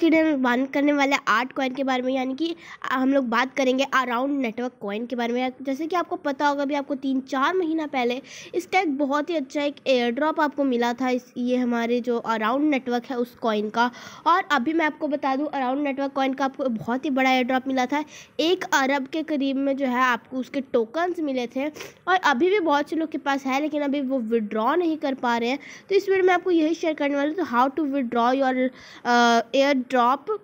की वीडियो में बात करने वाले आठ कॉइन के बारे में यानी कि हम लोग बात करेंगे अराउंड नेटवर्क कॉइन के बारे में जैसे कि आपको पता होगा भी आपको तीन चार महीना पहले इसका एक बहुत ही अच्छा एक एयर ड्रॉप आपको मिला था इस ये हमारे जो अराउंड नेटवर्क है उस कॉइन का और अभी मैं आपको बता दूँ अराउंड नेटवर्क कॉइन का आपको बहुत ही बड़ा एयर ड्रॉप मिला था एक अरब के करीब में जो है आपको उसके टोकन्स मिले थे और अभी भी बहुत से लोग के पास है लेकिन अभी वो विड्रॉ नहीं कर पा रहे हैं तो इस वीडियो में आपको यही शेयर करने वाले तो how to withdraw your airdrop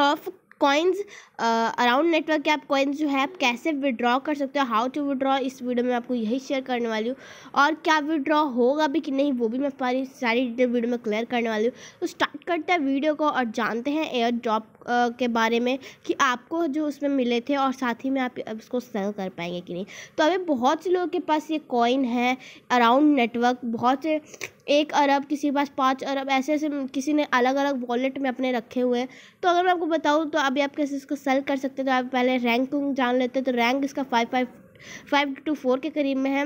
of coins around network के आप कॉइन्स जो है आप कैसे विड्रॉ कर सकते हो हाउ टू विड्रॉ इस वीडियो में आपको यही शेयर करने वाली हूँ और क्या विड्रॉ होगा भी कि नहीं वो भी मैं सारी डिटेल वीडियो में क्लियर करने वाली हूँ तो स्टार्ट करते हैं वीडियो को और जानते हैं एयर ड्रॉप के बारे में कि आपको जो उसमें मिले थे और साथ ही में आप उसको सेल कर पाएंगे कि नहीं तो अभी बहुत से लोगों के पास ये कॉइन है अराउंड नेटवर्क बहुत से एक अरब किसी के पास पाँच अरब ऐसे ऐसे किसी ने अलग अलग वॉलेट में अपने रखे हुए हैं तो अगर मैं आपको बताऊँ तो अभी आप कैसे इसको सेल कर सकते हैं तो आप पहले रैंक जान लेते तो रैंक इसका five five five two four के करीब में है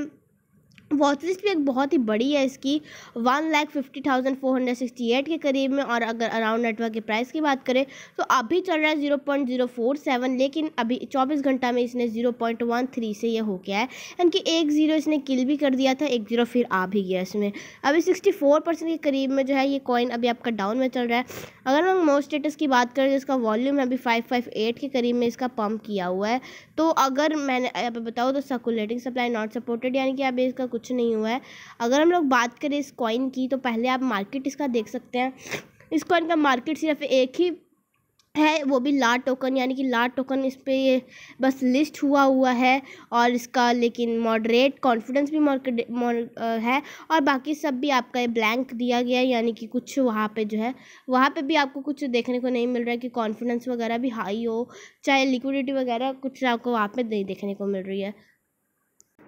वॉच लिस्ट भी एक बहुत ही बड़ी है इसकी one lakh fifty thousand four hundred sixty eight के करीब में और अगर अराउंड नेटवर्क के प्राइस की बात करें तो अभी चल रहा है zero point zero four seven लेकिन अभी चौबीस घंटा में इसने ज़ीरो पॉइंट वन थ्री से यह हो गया है यानी कि एक ज़ीरो इसने किल भी कर दिया था एक ज़ीरो फिर आ भी गया इसमें अभी सिक्सटी फोर परसेंट के करीब में जो है ये कॉइन अभी आपका डाउन में चल रहा है अगर हम मोस्ट स्टेटस की बात करें तो इसका वॉल्यूम है अभी फाइव फाइव एट के करीब में इसका पम्प किया हुआ है तो अगर मैंने आप बताओ तो सर्कुलेटिंग सप्लाई नॉट सपोर्टेड यानी कि अभी इसका कुछ कुछ नहीं हुआ है अगर हम लोग बात करें इस कॉइन की तो पहले आप मार्केट इसका देख सकते हैं इस कॉइन का मार्केट सिर्फ एक ही है वो भी ला टोकन यानी कि ला टोकन इस पर बस लिस्ट हुआ हुआ है और इसका लेकिन मॉडरेट कॉन्फिडेंस भी मॉडर है और बाकी सब भी आपका ये ब्लैंक दिया गया है यानी कि कुछ वहाँ पे जो है वहाँ पे भी आपको कुछ देखने को नहीं मिल रहा है कि कॉन्फिडेंस वगैरह भी हाई हो चाहे लिक्विडिटी वगैरह कुछ आपको वहाँ पर नहीं देखने को मिल रही है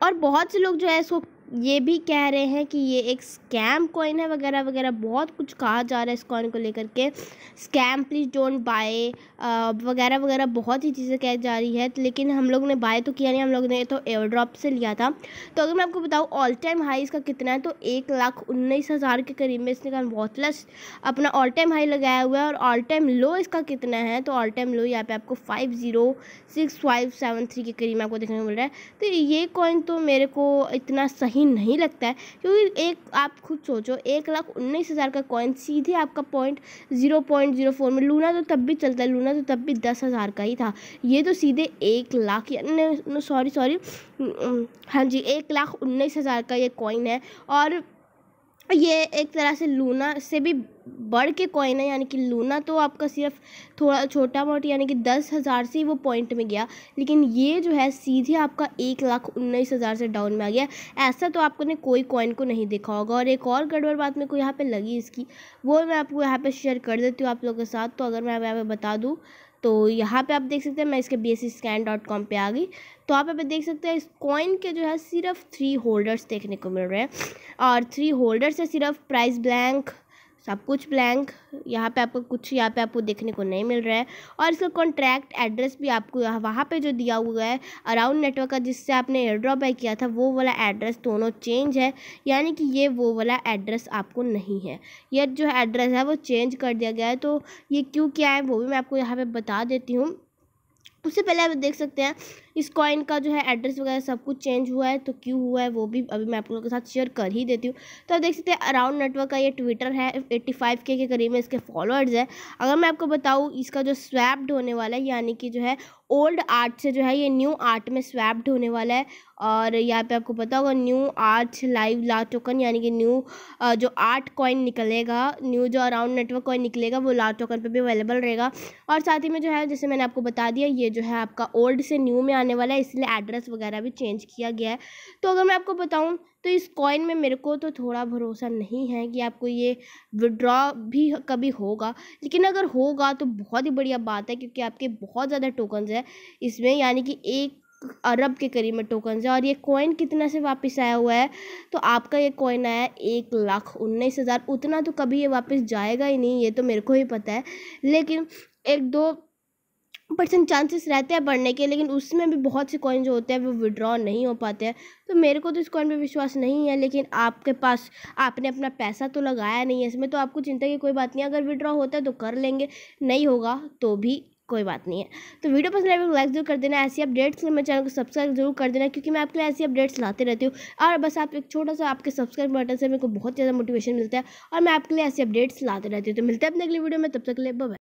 और बहुत से लोग जो है इसको ये भी कह रहे हैं कि ये एक स्कैम कॉइन है वगैरह वगैरह बहुत कुछ कहा जा रहा है इस कॉइन को लेकर के स्कैम प्लीज़ डोंट बाय वगैरह वगैरह बहुत ही चीज़ें कह जा रही है लेकिन हम लोग ने बाय तो किया नहीं हम लोग ने तो एयर ड्रॉप से लिया था तो अगर मैं आपको बताऊँ ऑल टाइम हाई इसका कितना है तो एक लाख उन्नीस हज़ार के करीब में इसने वॉटलेस अपना ऑल टाइम हाई लगाया हुआ है और ऑल टाइम लो इसका कितना है तो ऑल टाइम लो यहाँ पे आपको five zero six five seven three के करीब में आपको देखने को मिल रहा है तो ये कॉइन तो मेरे को इतना सही सही नहीं लगता है क्योंकि एक आप खुद सोचो एक लाख उन्नीस हज़ार का कॉइन सीधे आपका point zero point zero four में लूना तो तब भी चलता है लूना तो तब भी दस हज़ार का ही था ये तो सीधे एक लाख सॉरी सॉरी हम्म, हम्म, हाँ जी एक लाख उन्नीस हज़ार का ये कॉइन है और ये एक तरह से लूना से भी बढ़ के कॉइन है यानी कि लूना तो आपका सिर्फ थोड़ा छोटा मोटा यानी कि दस हज़ार से ही वो पॉइंट में गया लेकिन ये जो है सीधे आपका एक लाख उन्नीस हज़ार से डाउन में आ गया ऐसा तो आपको ने कोई कॉइन को नहीं देखा होगा और एक और गड़बड़ बात मेरे को यहाँ पे लगी इसकी वो मैं आपको यहाँ पे शेयर कर देती हूँ आप लोगों के साथ तो अगर मैं यहाँ पर बता दूँ तो यहाँ पे आप देख सकते हैं मैं इसके B S scan dot com पर आ गई तो आप यहाँ पे देख सकते हैं इस कॉइन के जो है सिर्फ थ्री होल्डर्स देखने को मिल रहे हैं और थ्री होल्डर्स है सिर्फ प्राइस ब्लैंक सब कुछ ब्लैंक यहाँ पे आपको कुछ यहाँ पे आपको देखने को नहीं मिल रहा है और इसका कॉन्ट्रैक्ट एड्रेस भी आपको यहाँ वहाँ पे जो दिया हुआ है अराउंड नेटवर्क का जिससे आपने एयर ड्रॉप बाई किया था वो वाला एड्रेस दोनों चेंज है यानी कि ये वो वाला एड्रेस आपको नहीं है ये जो एड्रेस है वो चेंज कर दिया गया है तो ये क्यों क्या है वो भी मैं आपको यहाँ पर बता देती हूँ उससे पहले आप देख सकते हैं इस कॉइन का जो है एड्रेस वगैरह सब कुछ चेंज हुआ है तो क्यों हुआ है वो भी अभी मैं आप लोगों के साथ शेयर कर ही देती हूँ तो आप देख सकते हैं अराउंड नेटवर्क का ये ट्विटर है 85 के के करीब में इसके फॉलोअर्स है अगर मैं आपको बताऊँ इसका जो स्वैप्ड होने वाला है यानी कि जो है ओल्ड आर्ट से जो है ये न्यू आर्ट में स्वैप्ड होने वाला है और यहाँ पर आपको पता होगा न्यू आर्ट लाइव ला टोकन यानी कि न्यू जो आर्ट कॉइन निकलेगा न्यू जो अराउंड नेटवर्क कॉइन निकलेगा वो ला टोकन पर भी अवेलेबल रहेगा और साथ ही में जो है जैसे मैंने आपको बता दिया ये जो है आपका ओल्ड से न्यू में आने वाला है इसलिए एड्रेस वगैरह भी चेंज किया गया है तो अगर मैं आपको बताऊँ तो इस कॉइन में मेरे को तो थोड़ा भरोसा नहीं है कि आपको ये विड्रॉ भी कभी होगा लेकिन अगर होगा तो बहुत ही बढ़िया बात है क्योंकि आपके बहुत ज़्यादा टोकन्स है इसमें यानी कि एक अरब के करीब में टोकन्स है और ये कॉइन कितना से वापस आया हुआ है तो आपका ये कॉइन आया है एक लाख उन्नीस हज़ार उतना तो कभी ये वापस जाएगा ही नहीं ये तो मेरे को ही पता है लेकिन एक दो परसेंट चांसेस रहते हैं बढ़ने के लेकिन उसमें भी बहुत से कॉइन जो होते हैं वो विड्रॉ नहीं हो पाते हैं तो मेरे को तो इस कॉइन पे विश्वास नहीं है लेकिन आपके पास आपने अपना पैसा तो लगाया नहीं है इसमें तो आपको चिंता की कोई बात नहीं अगर विड्रॉ होता है तो कर लेंगे नहीं होगा तो भी कोई बात नहीं है तो वीडियो पसंद आए लाइक तो जरूर कर देना ऐसी अपडेट्स के लिए मेरे चैनल को सब्सक्राइब जरूर कर देना क्योंकि मैं आपके लिए ऐसी अपडेट्स लाते रहती हूँ और बस आप एक छोटा सा आपके सब्सक्राइब बटन से मेरे को बहुत ज़्यादा मोटिवेशन मिलता है और मैं आपके लिए ऐसी अपडेट्स लाते रहती हूँ तो मिलते हैं अपने अगली वीडियो में तब तक ले बाय